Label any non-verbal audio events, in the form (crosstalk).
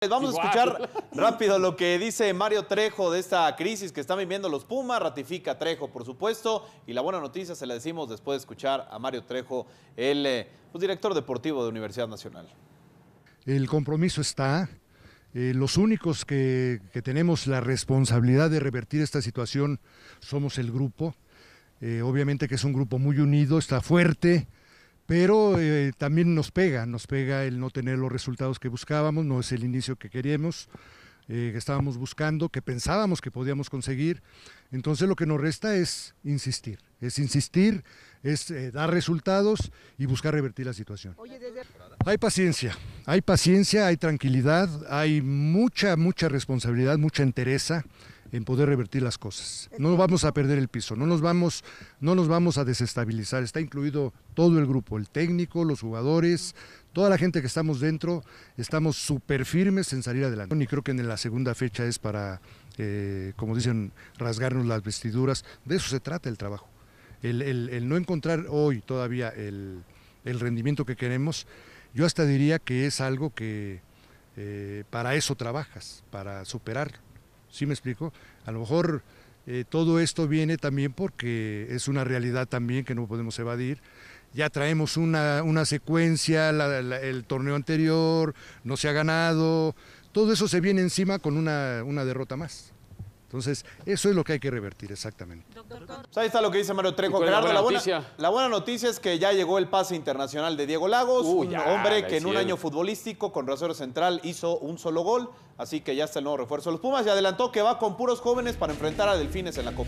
Pues vamos a escuchar (laughs) rápido lo que dice Mario Trejo de esta crisis que están viviendo los Pumas. Ratifica Trejo, por supuesto. Y la buena noticia se la decimos después de escuchar a Mario Trejo, el eh, pues, director deportivo de Universidad Nacional. El compromiso está. Eh, los únicos que, tenemos la responsabilidad de revertir esta situación somos el grupo. Eh, obviamente que es un grupo muy unido, está fuerte, pero eh, también nos pega, nos pega el no tener los resultados que buscábamos, no es el inicio que queríamos, eh, que estábamos buscando, que pensábamos que podíamos conseguir. Entonces lo que nos resta es insistir, es insistir, es eh, dar resultados y buscar revertir la situación. Hay paciencia, hay paciencia, hay tranquilidad, hay mucha, mucha responsabilidad, mucha entereza en poder revertir las cosas. No vamos a perder el piso, no nos vamos, no nos vamos a desestabilizar. Está incluido todo el grupo, el técnico, los jugadores, toda la gente que estamos dentro, estamos súper firmes en salir adelante. Y creo que en la segunda fecha es para, eh, como dicen, rasgarnos las vestiduras. De eso se trata el trabajo. El, no encontrar hoy todavía el, rendimiento que queremos, yo hasta diría que es algo que eh, para eso trabajas, para superarlo. ¿Sí me explico? A lo mejor eh, todo esto viene también porque es una realidad también que no podemos evadir. Ya traemos una, una secuencia, el torneo anterior no se ha ganado, todo eso se viene encima con una derrota más. Entonces, eso es lo que hay que revertir, exactamente. ahí está lo que dice Mario Trejo. la buena, noticia es que ya llegó el pase internacional de Diego Lagos, un hombre que en un año futbolístico con rasero Central hizo un solo gol, así que ya está el nuevo refuerzo de los Pumas y adelantó que va con puros jóvenes para enfrentar a Delfines en la Copa.